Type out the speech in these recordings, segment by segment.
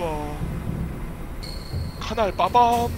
누가 카날 빠밤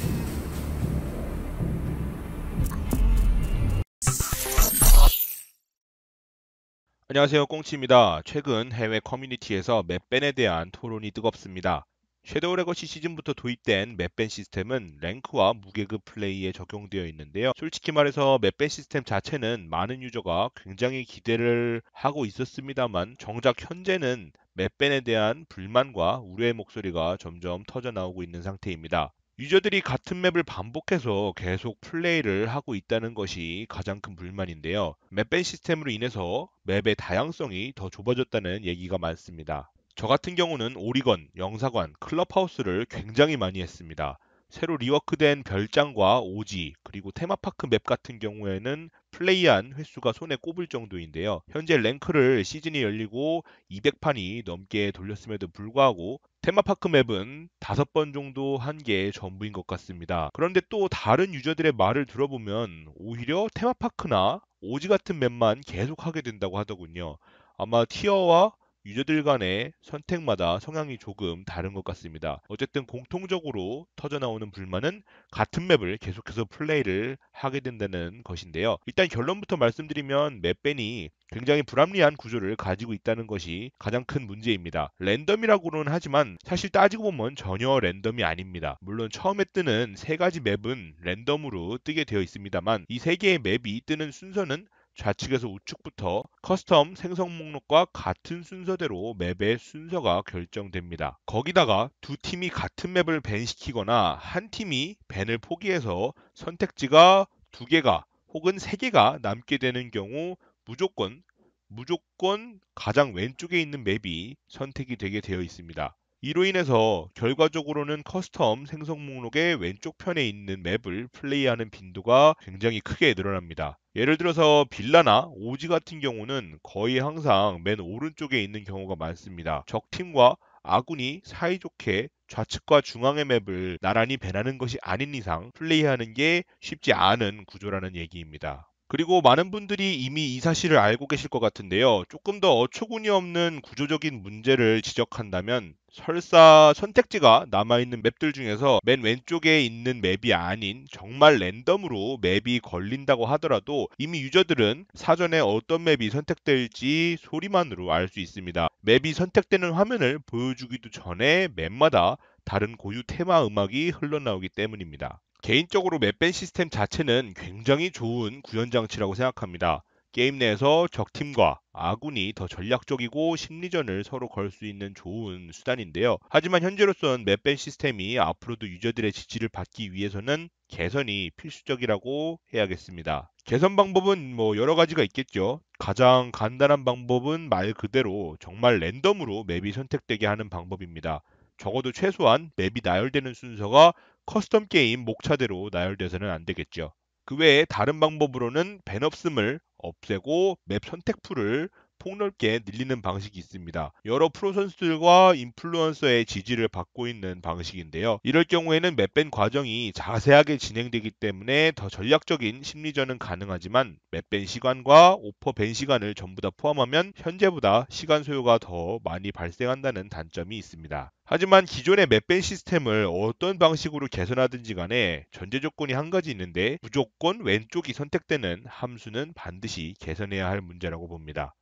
안녕하세요 꽁치입니다. 최근 해외 커뮤니티에서 맵밴에 대한 토론이 뜨겁습니다. 섀도우 레거시 시즌부터 도입된 맵밴 시스템은 랭크와 무계급 플레이에 적용되어 있는데요. 솔직히 말해서 맵밴 시스템 자체는 많은 유저가 굉장히 기대를 하고 있었습니다만 정작 현재는 맵밴에 대한 불만과 우려의 목소리가 점점 터져나오고 있는 상태입니다. 유저들이 같은 맵을 반복해서 계속 플레이를 하고 있다는 것이 가장 큰 불만인데요. 맵 밴 시스템으로 인해서 맵의 다양성이 더 좁아졌다는 얘기가 많습니다. 저 같은 경우는 오리건, 영사관, 클럽하우스를 굉장히 많이 했습니다. 새로 리워크된 별장과 오지, 그리고 테마파크 맵 같은 경우에는 플레이한 횟수가 손에 꼽을 정도인데요. 현재 랭크를 시즌이 열리고 200판이 넘게 돌렸음에도 불구하고 테마파크 맵은 5번 정도 한 게 전부인 것 같습니다. 그런데 또 다른 유저들의 말을 들어보면 오히려 테마파크나 오지 같은 맵만 계속 하게 된다고 하더군요. 아마 티어와 유저들 간의 선택마다 성향이 조금 다른 것 같습니다. 어쨌든 공통적으로 터져나오는 불만은 같은 맵을 계속해서 플레이를 하게 된다는 것인데요. 일단 결론부터 말씀드리면 맵밴이 굉장히 불합리한 구조를 가지고 있다는 것이 가장 큰 문제입니다. 랜덤이라고는 하지만 사실 따지고 보면 전혀 랜덤이 아닙니다. 물론 처음에 뜨는 세 가지 맵은 랜덤으로 뜨게 되어 있습니다만 이 세 개의 맵이 뜨는 순서는 좌측에서 우측부터 커스텀 생성 목록과 같은 순서대로 맵의 순서가 결정됩니다. 거기다가 두 팀이 같은 맵을 밴시키거나 한 팀이 밴을 포기해서 선택지가 두 개가 혹은 세 개가 남게 되는 경우 무조건 무조건 가장 왼쪽에 있는 맵이 선택이 되게 되어 있습니다. 이로 인해서 결과적으로는 커스텀 생성 목록의 왼쪽 편에 있는 맵을 플레이하는 빈도가 굉장히 크게 늘어납니다. 예를 들어서 빌라나 오지 같은 경우는 거의 항상 맨 오른쪽에 있는 경우가 많습니다. 적팀과 아군이 사이좋게 좌측과 중앙의 맵을 나란히 배나는 것이 아닌 이상 플레이하는 게 쉽지 않은 구조라는 얘기입니다. 그리고 많은 분들이 이미 이 사실을 알고 계실 것 같은데요. 조금 더 어처구니 없는 구조적인 문제를 지적한다면 설사 선택지가 남아있는 맵들 중에서 맨 왼쪽에 있는 맵이 아닌 정말 랜덤으로 맵이 걸린다고 하더라도 이미 유저들은 사전에 어떤 맵이 선택될지 소리만으로 알 수 있습니다. 맵이 선택되는 화면을 보여주기도 전에 맵마다 다른 고유 테마 음악이 흘러나오기 때문입니다. 개인적으로 맵 밴 시스템 자체는 굉장히 좋은 구현 장치라고 생각합니다. 게임 내에서 적팀과 아군이 더 전략적이고 심리전을 서로 걸 수 있는 좋은 수단인데요. 하지만 현재로선 맵밴 시스템이 앞으로도 유저들의 지지를 받기 위해서는 개선이 필수적이라고 해야겠습니다. 개선 방법은 뭐 여러 가지가 있겠죠. 가장 간단한 방법은 말 그대로 정말 랜덤으로 맵이 선택되게 하는 방법입니다. 적어도 최소한 맵이 나열되는 순서가 커스텀 게임 목차대로 나열돼서는 안 되겠죠. 그 외에 다른 방법으로는 밴 없음을 없애고 맵 선택 풀을 폭넓게 늘리는 방식이 있습니다. 여러 프로 선수들과 인플루언서의 지지를 받고 있는 방식인데요. 이럴 경우에는 맵밴 과정이 자세하게 진행되기 때문에 더 전략적인 심리전은 가능하지만 맵밴 시간과 오퍼 밴 시간을 전부 다 포함하면 현재보다 시간 소요가 더 많이 발생한다는 단점이 있습니다. 하지만 기존의 맵밴 시스템을 어떤 방식으로 개선하든지 간에 전제 조건이 한 가지 있는데 무조건 왼쪽이 선택되는 함수는 반드시 개선해야 할 문제라고 봅니다.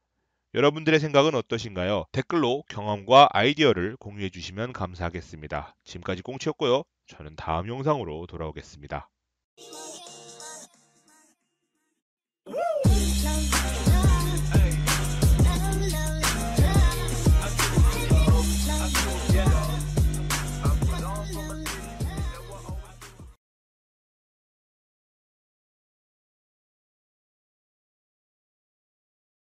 여러분들의 생각은 어떠신가요? 댓글로 경험과 아이디어를 공유해 주시면 감사하겠습니다. 지금까지 꽁치였고요. 저는 다음 영상으로 돌아오겠습니다.